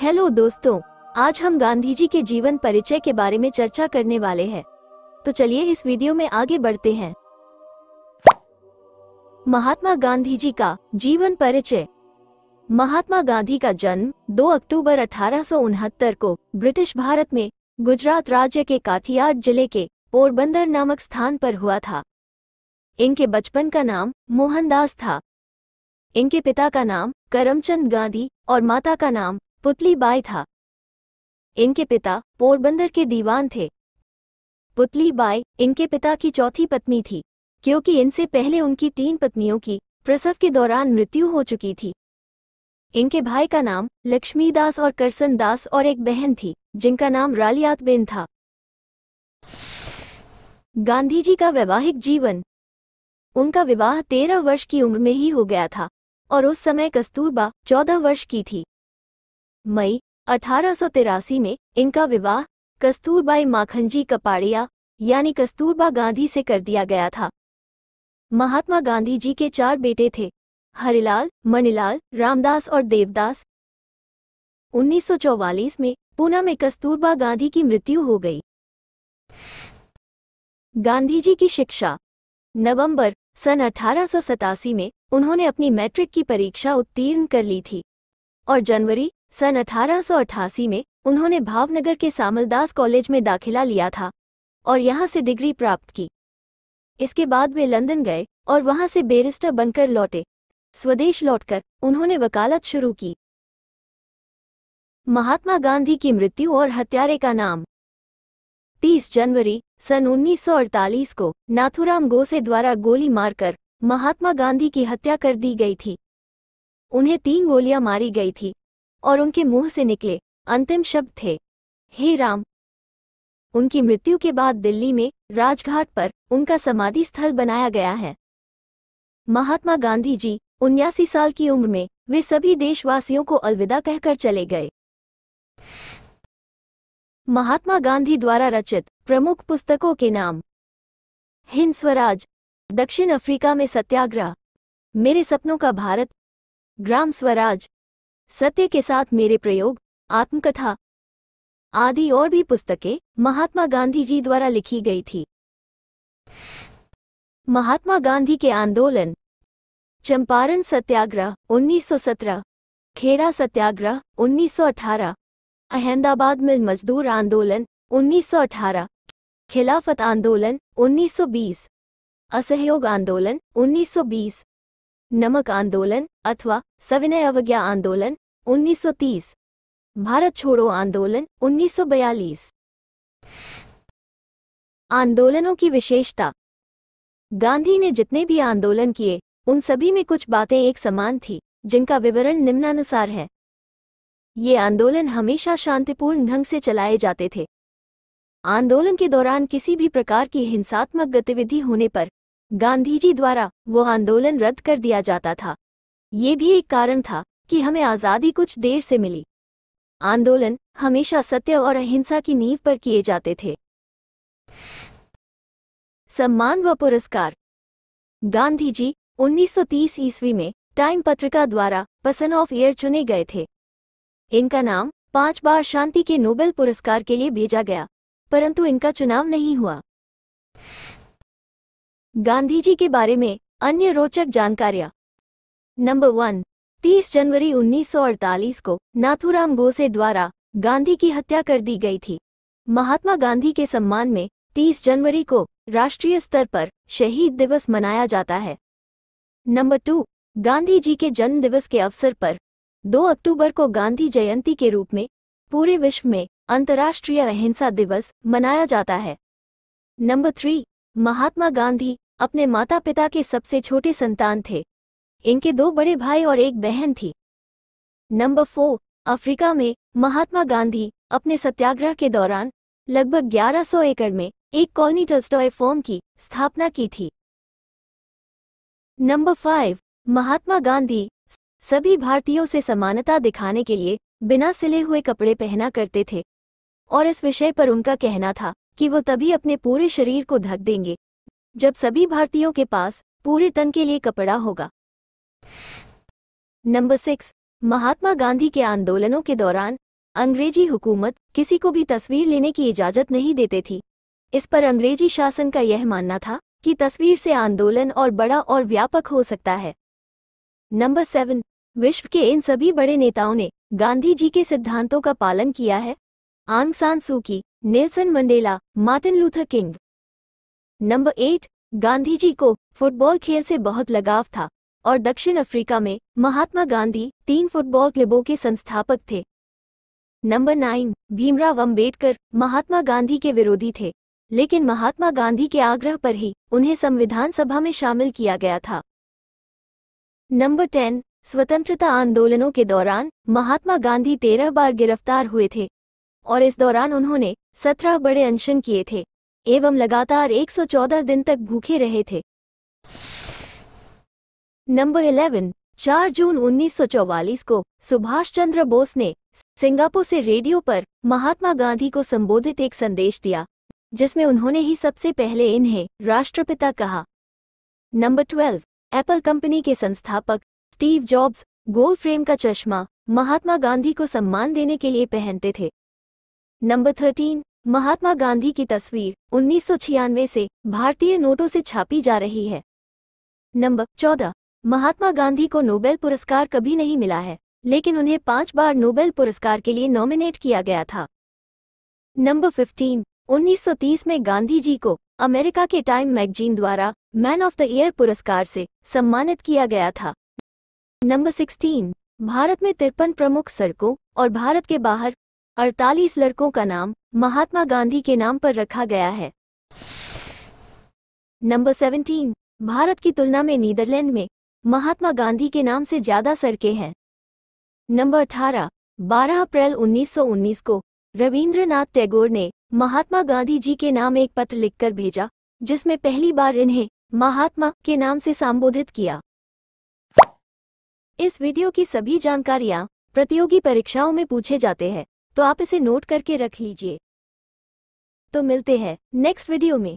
hello दोस्तों आज हम गांधी जी के जीवन परिचय के बारे में चर्चा करने वाले हैं तो चलिए इस वीडियो में आगे बढ़ते हैं महात्मा गांधी जी का जीवन परिचय महात्मा गांधी का जन्म 2 अक्टूबर अठारह को ब्रिटिश भारत में गुजरात राज्य के काठियाड जिले के पोरबंदर नामक स्थान पर हुआ था इनके बचपन का नाम मोहनदास था इनके पिता का नाम करमचंद गांधी और माता का नाम पुतली बाई था इनके पिता पोरबंदर के दीवान थे पुतली बाई इनके पिता की चौथी पत्नी थी क्योंकि इनसे पहले उनकी तीन पत्नियों की प्रसव के दौरान मृत्यु हो चुकी थी इनके भाई का नाम लक्ष्मीदास और करसन दास और एक बहन थी जिनका नाम रालियातबेन था गांधी जी का वैवाहिक जीवन उनका विवाह तेरह वर्ष की उम्र में ही हो गया था और उस समय कस्तूरबा चौदह वर्ष की थी मई अठारह में इनका विवाह कस्तूरबाई माखनजी कपाड़िया यानी कस्तूरबा गांधी से कर दिया गया था महात्मा गांधी जी के चार बेटे थे हरिलाल मणिलाल रामदास और देवदास 1944 में पूना में कस्तूरबा गांधी की मृत्यु हो गई गांधी जी की शिक्षा नवंबर सन अठारह में उन्होंने अपनी मैट्रिक की परीक्षा उत्तीर्ण कर ली थी और जनवरी सन अठारह में उन्होंने भावनगर के सामलदास कॉलेज में दाखिला लिया था और यहाँ से डिग्री प्राप्त की इसके बाद वे लंदन गए और वहाँ से बेरिस्टर बनकर लौटे स्वदेश लौटकर उन्होंने वकालत शुरू की महात्मा गांधी की मृत्यु और हत्यारे का नाम 30 जनवरी सन 1948 को नाथुराम गोसे द्वारा गोली मारकर महात्मा गांधी की हत्या कर दी गई थी उन्हें तीन गोलियां मारी गई थी और उनके मुंह से निकले अंतिम शब्द थे हे राम उनकी मृत्यु के बाद दिल्ली में राजघाट पर उनका समाधि स्थल बनाया गया है महात्मा गांधी जी उन्यासी साल की उम्र में वे सभी देशवासियों को अलविदा कहकर चले गए महात्मा गांधी द्वारा रचित प्रमुख पुस्तकों के नाम हिंद स्वराज दक्षिण अफ्रीका में सत्याग्रह मेरे सपनों का भारत ग्राम स्वराज सत्य के साथ मेरे प्रयोग आत्मकथा आदि और भी पुस्तकें महात्मा गांधी जी द्वारा लिखी गई थी महात्मा गांधी के आंदोलन चंपारण सत्याग्रह 1917 खेड़ा सत्याग्रह 1918 अहमदाबाद में मजदूर आंदोलन 1918 खिलाफत आंदोलन 1920 असहयोग आंदोलन 1920 नमक आंदोलन अथवा सविनय अवज्ञा आंदोलन 1930 भारत छोड़ो आंदोलन 1942 आंदोलनों की विशेषता गांधी ने जितने भी आंदोलन किए उन सभी में कुछ बातें एक समान थी जिनका विवरण निम्नानुसार है ये आंदोलन हमेशा शांतिपूर्ण ढंग से चलाए जाते थे आंदोलन के दौरान किसी भी प्रकार की हिंसात्मक गतिविधि होने पर गांधी जी द्वारा वो आंदोलन रद्द कर दिया जाता था ये भी एक कारण था कि हमें आज़ादी कुछ देर से मिली आंदोलन हमेशा सत्य और अहिंसा की नींव पर किए जाते थे सम्मान व पुरस्कार गांधी जी 1930 ईस्वी में टाइम पत्रिका द्वारा पर्सन ऑफ ईयर चुने गए थे इनका नाम पांच बार शांति के नोबेल पुरस्कार के लिए भेजा गया परंतु इनका चुनाव नहीं हुआ गांधी जी के बारे में अन्य रोचक जानकारियां नंबर वन 30 जनवरी 1948 को नाथुराम गोसे द्वारा गांधी की हत्या कर दी गई थी महात्मा गांधी के सम्मान में 30 जनवरी को राष्ट्रीय स्तर पर शहीद दिवस मनाया जाता है नंबर टू गांधी जी के जन्म दिवस के अवसर पर 2 अक्टूबर को गांधी जयंती के रूप में पूरे विश्व में अंतर्राष्ट्रीय अहिंसा दिवस मनाया जाता है नंबर थ्री महात्मा गांधी अपने माता पिता के सबसे छोटे संतान थे इनके दो बड़े भाई और एक बहन थी नंबर फोर अफ्रीका में महात्मा गांधी अपने सत्याग्रह के दौरान लगभग 1100 एकड़ में एक कॉलोनी टल्स्टॉय फॉर्म की स्थापना की थी नंबर फाइव महात्मा गांधी सभी भारतीयों से समानता दिखाने के लिए बिना सिले हुए कपड़े पहना करते थे और इस विषय पर उनका कहना था कि वो तभी अपने पूरे शरीर को ढक देंगे जब सभी भारतीयों के पास पूरे तन के लिए कपड़ा होगा नंबर सिक्स महात्मा गांधी के आंदोलनों के दौरान अंग्रेजी हुकूमत किसी को भी तस्वीर लेने की इजाज़त नहीं देती थी इस पर अंग्रेजी शासन का यह मानना था कि तस्वीर से आंदोलन और बड़ा और व्यापक हो सकता है नंबर सेवन विश्व के इन सभी बड़े नेताओं ने गांधी जी के सिद्धांतों का पालन किया है Aung San Suu Kyi Nelson Mandela Martin Luther King number eight Gandhi ji को फुटबॉल खेल से बहुत लगाव था और दक्षिण अफ्रीका में महात्मा गांधी तीन फुटबॉल क्लबों के संस्थापक थे नंबर नाइन भीमराव अंबेडकर महात्मा गांधी के विरोधी थे लेकिन महात्मा गांधी के आग्रह पर ही उन्हें संविधान सभा में शामिल किया गया था नंबर टेन स्वतंत्रता आंदोलनों के दौरान महात्मा गांधी तेरह बार गिरफ्तार हुए थे और इस दौरान उन्होंने सत्रह बड़े अनशन किए थे एवं लगातार 114 दिन तक भूखे रहे थे नंबर 11 चार जून 1944 को सुभाष चंद्र बोस ने सिंगापुर से रेडियो पर महात्मा गांधी को संबोधित एक संदेश दिया जिसमें उन्होंने ही सबसे पहले इन्हें राष्ट्रपिता कहा नंबर 12 एप्पल कंपनी के संस्थापक स्टीव जॉब्स गोल फ्रेम का चश्मा महात्मा गांधी को सम्मान देने के लिए पहनते थे नंबर 13 महात्मा गांधी की तस्वीर उन्नीस से भारतीय नोटों से छापी जा रही है नंबर चौदह महात्मा गांधी को नोबेल पुरस्कार कभी नहीं मिला है लेकिन उन्हें पांच बार नोबेल पुरस्कार के लिए नॉमिनेट किया गया था नंबर 15 1930 में गांधी जी को अमेरिका के टाइम मैगजीन द्वारा मैन ऑफ द ईयर पुरस्कार से सम्मानित किया गया था नंबर 16 भारत में तिरपन प्रमुख सड़कों और भारत के बाहर 48 लड़कों का नाम महात्मा गांधी के नाम पर रखा गया है नंबर सेवनटीन भारत की तुलना में नीदरलैंड में महात्मा गांधी के नाम से ज्यादा सरके हैं नंबर अठारह 12 अप्रैल 1919 को रवींद्रनाथ टैगोर ने महात्मा गांधी जी के नाम एक पत्र लिखकर भेजा जिसमें पहली बार इन्हें महात्मा के नाम से संबोधित किया इस वीडियो की सभी जानकारियां प्रतियोगी परीक्षाओं में पूछे जाते हैं तो आप इसे नोट करके रख लीजिए तो मिलते हैं नेक्स्ट वीडियो में